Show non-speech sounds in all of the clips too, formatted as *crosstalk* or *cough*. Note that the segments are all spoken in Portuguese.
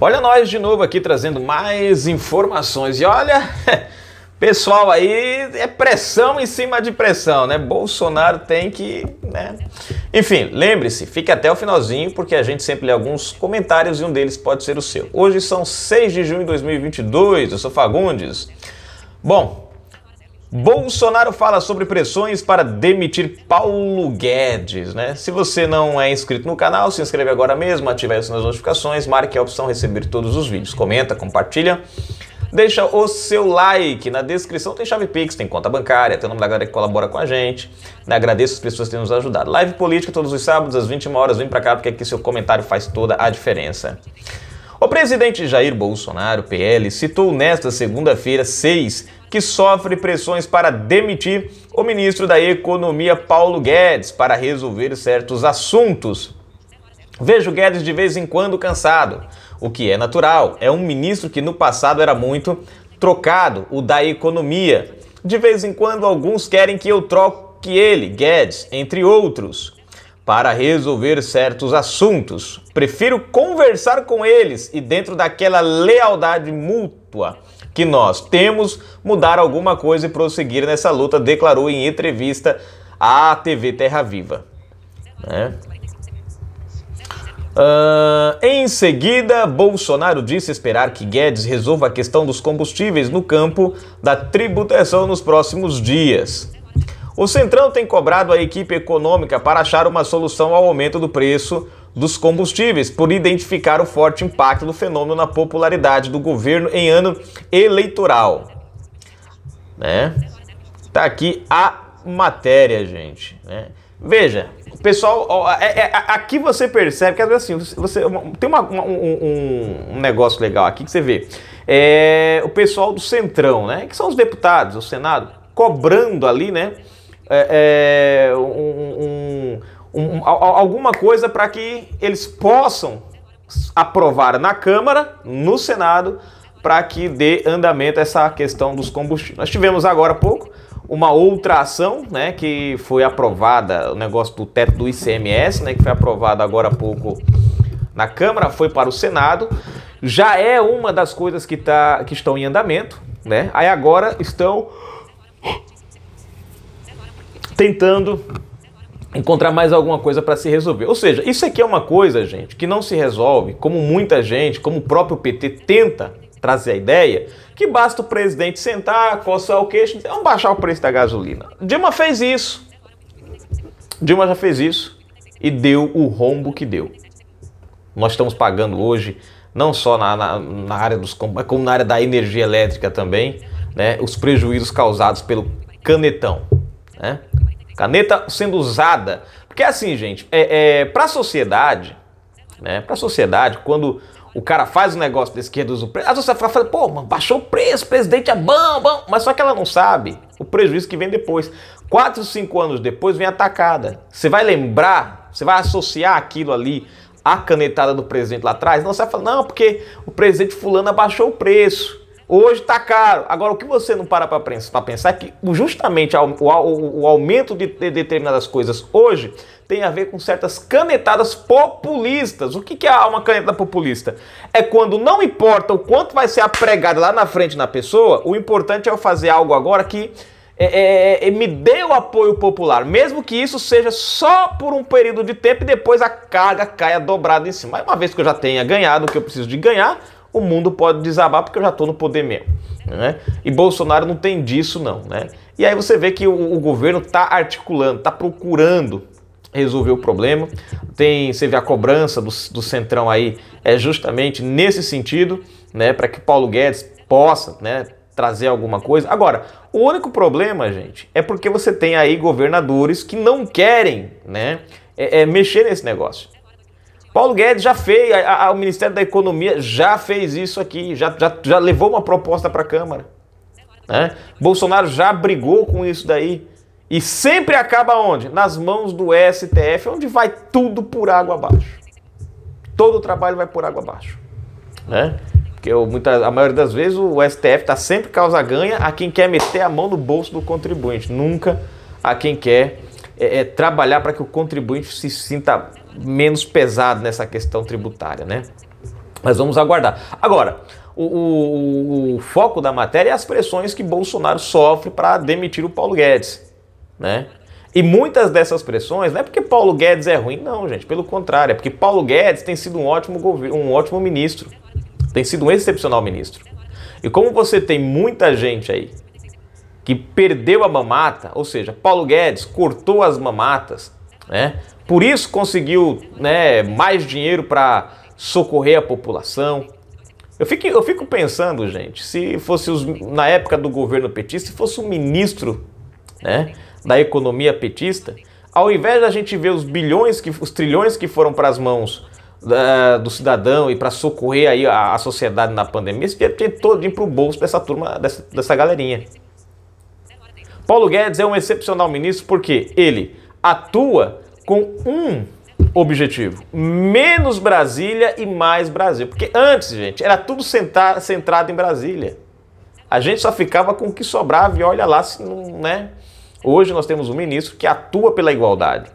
Olha nós de novo aqui trazendo mais informações. E olha, *laughs* pessoal aí, é pressão em cima de pressão, né? Bolsonaro tem que, né? Enfim, lembre-se, fique até o finalzinho porque a gente sempre lê alguns comentários e um deles pode ser o seu. Hoje são 6 de junho de 2022, eu sou Fagundes. Bom, Bolsonaro fala sobre pressões para demitir Paulo Guedes, né? Se você não é inscrito no canal, se inscreve agora mesmo, ative as notificações, marque a opção receber todos os vídeos, comenta, compartilha. Deixa o seu like, na descrição tem chave Pix, tem conta bancária, tem o nome da galera que colabora com a gente. Né? Agradeço as pessoas que têm nos ajudado. Live política todos os sábados às 21 horas, vem pra cá porque aqui seu comentário faz toda a diferença. O presidente Jair Bolsonaro, PL, citou nesta segunda-feira, seis que sofre pressões para demitir o ministro da Economia Paulo Guedes para resolver certos assuntos. Vejo Guedes de vez em quando cansado, o que é natural. É um ministro que no passado era muito trocado, o da economia. De vez em quando alguns querem que eu troque ele, Guedes, entre outros, para resolver certos assuntos. Prefiro conversar com eles e dentro daquela lealdade mútua que nós temos, mudar alguma coisa e prosseguir nessa luta, declarou em entrevista à TV Terra Viva. Né? Uh, em seguida, Bolsonaro disse esperar que Guedes resolva a questão dos combustíveis no campo da tributação nos próximos dias. O Centrão tem cobrado a equipe econômica para achar uma solução ao aumento do preço dos combustíveis, por identificar o forte impacto do fenômeno na popularidade do governo em ano eleitoral. Né? Tá aqui a matéria, gente. Né? Veja, pessoal, ó, é, é, aqui você percebe que assim, você, tem uma, uma, um, um, negócio legal aqui que você vê. É, o pessoal do Centrão, né? Que são os deputados, o Senado, cobrando ali, né? É, é um um, um, alguma coisa para que eles possam aprovar na Câmara, no Senado, para que dê andamento a essa questão dos combustíveis. Nós tivemos agora há pouco uma outra ação, né, que foi aprovada, o negócio do teto do ICMS, né, que foi aprovado agora há pouco na Câmara, foi para o Senado, já é uma das coisas que, tá, que estão em andamento, né? Aí agora estão tentando encontrar mais alguma coisa para se resolver. Ou seja, isso aqui é uma coisa, gente, que não se resolve, como muita gente, como o próprio PT tenta trazer a ideia, que basta o presidente sentar, coçar o queixo, então baixar o preço da gasolina. Dilma fez isso. Dilma já fez isso e deu o rombo que deu. Nós estamos pagando hoje, não só na, na, na área dos como na área da energia elétrica também, né, os prejuízos causados pelo canetão. Né? Caneta sendo usada. Porque assim, gente, é, é para a sociedade, né? Para a sociedade, quando o cara faz um negócio desse que reduz o preço, a sociedade fala, pô, mano, baixou o preço, o presidente é bom, bom. Mas só que ela não sabe o prejuízo que vem depois. Quatro, cinco anos depois vem atacada. Você vai lembrar, você vai associar aquilo ali à canetada do presidente lá atrás? Não, você vai falar, não, porque o presidente fulano abaixou o preço. Hoje está caro. Agora, o que você não para para pensar é que justamente o, aumento de, determinadas coisas hoje tem a ver com certas canetadas populistas. O que, que é uma caneta populista? É quando não importa o quanto vai ser apregado lá na frente na pessoa, o importante é eu fazer algo agora que é, é, é, é me dê o apoio popular, mesmo que isso seja só por um período de tempo e depois a carga caia dobrada em cima. Mas uma vez que eu já tenha ganhado o que eu preciso de ganhar, o mundo pode desabar porque eu já estou no poder mesmo. Né? E Bolsonaro não tem disso, não. Né? E aí você vê que o, o governo está articulando, está procurando resolver o problema. Tem, você vê a cobrança do, do Centrão aí, é justamente nesse sentido, né? Para que Paulo Guedes possa, né? Trazer alguma coisa. Agora, o único problema, gente, é porque você tem aí governadores que não querem, né? É, é, mexer nesse negócio. Paulo Guedes já fez, a, a, o Ministério da Economia já fez isso aqui, já, já, já levou uma proposta para a Câmara. Né? Bolsonaro já brigou com isso daí. E sempre acaba onde? Nas mãos do STF, onde vai tudo por água abaixo. Todo o trabalho vai por água abaixo. Né? Porque eu, muita, a maioria das vezes o STF está sempre causa-ganha a quem quer meter a mão no bolso do contribuinte, nunca a quem quer é, é, trabalhar para que o contribuinte se sinta menos pesado nessa questão tributária, né? Mas vamos aguardar. Agora, o, o, o foco da matéria é as pressões que Bolsonaro sofre para demitir o Paulo Guedes, né? E muitas dessas pressões não é porque Paulo Guedes é ruim, não, gente. Pelo contrário, é porque Paulo Guedes tem sido um ótimo, um ótimo ministro. Tem sido um excepcional ministro. E como você tem muita gente aí que perdeu a mamata, ou seja, Paulo Guedes cortou as mamatas, né? Por isso conseguiu né, mais dinheiro para socorrer a população. Eu fico, eu fico pensando, gente, se fosse os, na época do governo petista, se fosse o um ministro né, da economia petista, ao invés da gente ver os bilhões, que, os trilhões que foram para as mãos do cidadão e para socorrer aí a, a, sociedade na pandemia, esse dinheiro tinha todo ir para o bolso dessa turma, dessa, dessa galerinha. Paulo Guedes é um excepcional ministro porque ele atua com um objetivo: menos Brasília e mais Brasil. Porque antes, gente, era tudo centra centrado em Brasília. A gente só ficava com o que sobrava e olha lá se não, né? Hoje nós temos um ministro que atua pela igualdade.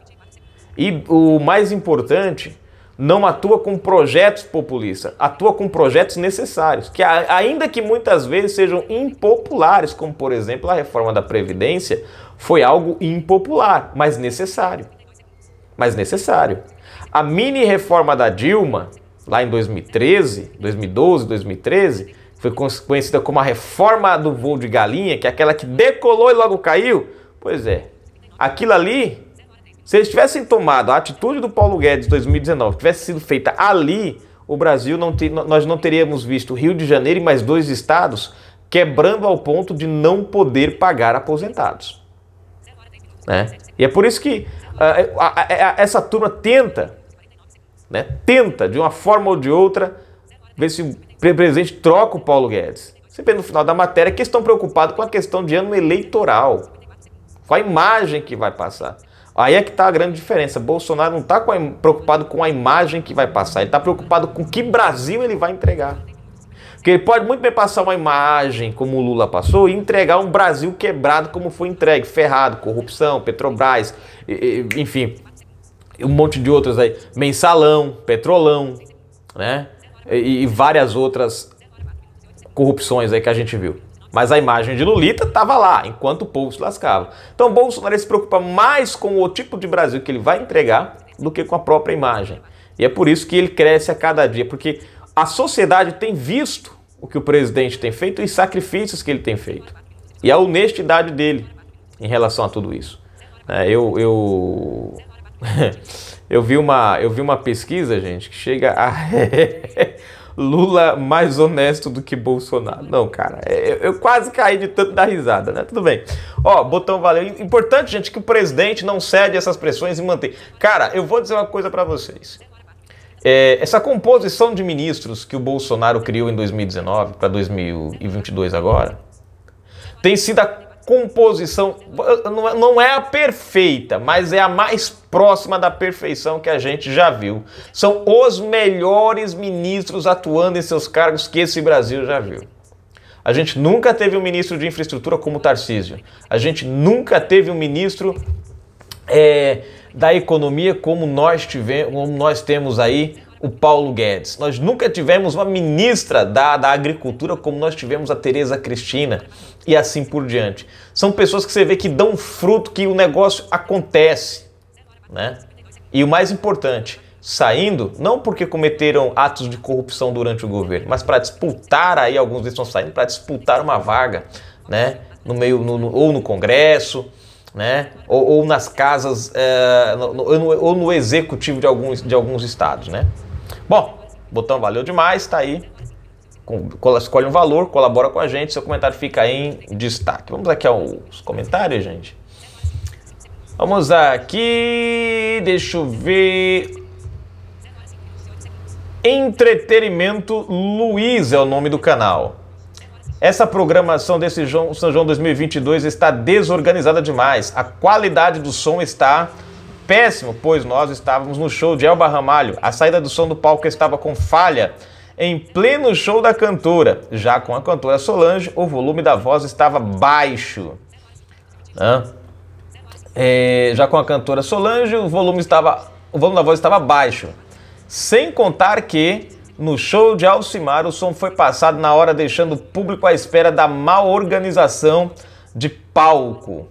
E o mais importante não atua com projetos populistas, atua com projetos necessários, que ainda que muitas vezes sejam impopulares, como por exemplo a reforma da Previdência, foi algo impopular, mas necessário. Mas necessário. A mini reforma da Dilma, lá em 2013, 2012, 2013, foi conhecida como a reforma do voo de galinha, que é aquela que decolou e logo caiu. Pois é, aquilo ali se eles tivessem tomado a atitude do Paulo Guedes em 2019, tivesse sido feita ali, o Brasil não te, nós não teríamos visto Rio de Janeiro e mais dois estados quebrando ao ponto de não poder pagar aposentados. Né? E é por isso que ah, é, a, a, é, a, essa turma tenta, né, tenta de uma forma ou de outra, ver se o presidente troca o Paulo Guedes. Você vê no final da matéria que eles estão preocupados com a questão de ano eleitoral, com a imagem que vai passar. Aí é que está a grande diferença. Bolsonaro não está preocupado com a imagem que vai passar, ele está preocupado com que Brasil ele vai entregar. Porque ele pode muito bem passar uma imagem como o Lula passou e entregar um Brasil quebrado como foi entregue, ferrado, corrupção, Petrobras, enfim, um monte de outras aí, mensalão, petrolão, né? E, várias outras corrupções aí que a gente viu. Mas a imagem de Lulita estava lá, enquanto o povo se lascava. Então Bolsonaro se preocupa mais com o tipo de Brasil que ele vai entregar do que com a própria imagem. E é por isso que ele cresce a cada dia, porque a sociedade tem visto o que o presidente tem feito e sacrifícios que ele tem feito. E a honestidade dele em relação a tudo isso. É, eu, eu, *laughs* eu, vi uma, eu vi uma pesquisa, gente, que chega a. *laughs* É, Lula mais honesto do que Bolsonaro. Não, cara, é, eu, eu quase caí de tanto da risada, né? Tudo bem. Ó, botão valeu. Importante, gente, que o presidente não cede essas pressões e mantém. Cara, eu vou dizer uma coisa para vocês. É, essa composição de ministros que o Bolsonaro criou em 2019 para 2022 agora tem sido a composição, é, não é a perfeita, mas é a mais próxima da perfeição que a gente já viu. São os melhores ministros atuando em seus cargos que esse Brasil já viu. A gente nunca teve um ministro de infraestrutura como Tarcísio. A gente nunca teve um ministro é, da economia como nós, tivemos, como nós temos aí o Paulo Guedes. Nós nunca tivemos uma ministra da, da agricultura como nós tivemos a Tereza Cristina e assim por diante. São pessoas que você vê que dão fruto, que o negócio acontece. Né? E o mais importante, saindo, não porque cometeram atos de corrupção durante o governo, mas para disputar aí, alguns deles estão saindo, para disputar uma vaga, né? No meio, no, no, ou no Congresso, né? Ou, ou nas casas, é, no, ou no executivo de alguns, de alguns estados, né? Bom, botão valeu demais, tá aí. Escolhe um valor, colabora com a gente, seu comentário fica em destaque. Vamos aqui aos comentários, gente. Vamos aqui, deixa eu ver. Entretenimento Luiz é o nome do canal. Essa programação desse São João 2022 está desorganizada demais. A qualidade do som está péssimo, pois nós estávamos no show de Elba Ramalho. A saída do som do palco estava com falha. Em pleno show da cantora, já com a cantora Solange, o volume da voz estava baixo. É, já com a cantora Solange, o volume estava, o volume da voz estava baixo. Sem contar que no show de Alcimar o som foi passado na hora, deixando o público à espera da mal organização de palco.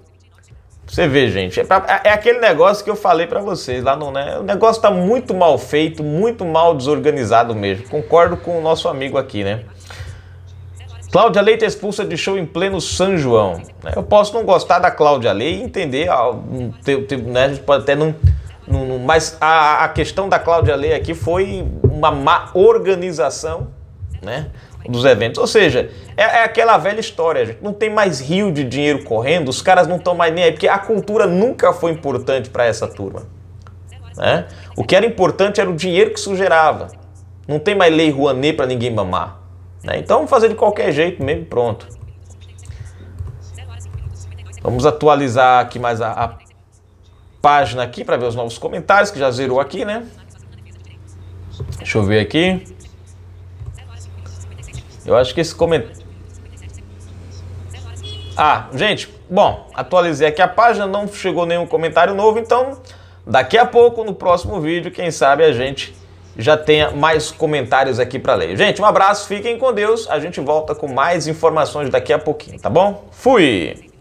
Você vê, gente, é, pra, é, é aquele negócio que eu falei para vocês lá no, né? O negócio tá muito mal feito, muito mal desorganizado mesmo. Concordo com o nosso amigo aqui, né? Cláudia Leite é expulsa de show em pleno São João. Né? Eu posso não gostar da Cláudia Leite e entender, ah, né? a gente pode até não. não mas a, a, questão da Cláudia Leite aqui foi uma má organização, né? dos eventos. Ou seja, é, é aquela velha história, gente. Não tem mais rio de dinheiro correndo, os caras não estão mais nem aí, porque a cultura nunca foi importante para essa turma. Né? O que era importante era o dinheiro que isso gerava. Não tem mais lei Rouanet para ninguém mamar. Né? Então vamos fazer de qualquer jeito mesmo, pronto. Vamos atualizar aqui mais a, a página aqui para ver os novos comentários que já zerou aqui, né? Deixa eu ver aqui. Eu acho que esse comentário. Ah, gente, bom, atualizei aqui a página, não chegou nenhum comentário novo, então daqui a pouco, no próximo vídeo, quem sabe a gente já tenha mais comentários aqui para ler. Gente, um abraço, fiquem com Deus, a gente volta com mais informações daqui a pouquinho, tá bom? Fui!